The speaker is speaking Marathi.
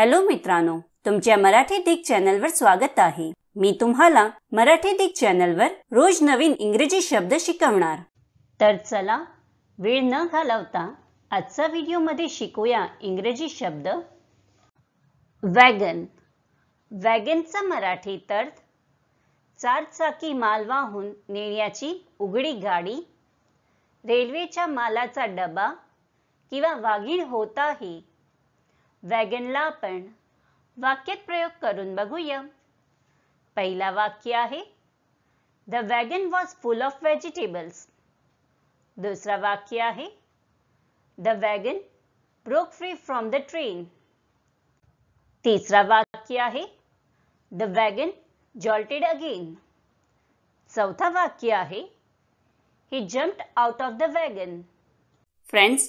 हॅलो मित्रांनो तुमच्या मराठी चॅनल चॅनलवर स्वागत आहे मी तुम्हाला मराठी चॅनल चॅनलवर रोज नवीन इंग्रजी शब्द शिकवणार तर चला वेळ न घालवता आजचा व्हिडिओमध्ये शिकूया इंग्रजी शब्द वॅगन वॅगनचा मराठीत अर्थ चारचाकी माल वाहून नेण्याची उघडी गाडी रेल्वेच्या मालाचा डबा किंवा वाघीण होताही वैगन आपण वाक्यात प्रयोग करून बघूया पहिला वाक्य आहे the wagon was full of vegetables दुसरा वाक्य आहे the wagon broke free from the train तीसरा वाक्य आहे द वॅगन जॉल्टेड अगेन चौथा वाक्य आहे he jumped out of the wagon friends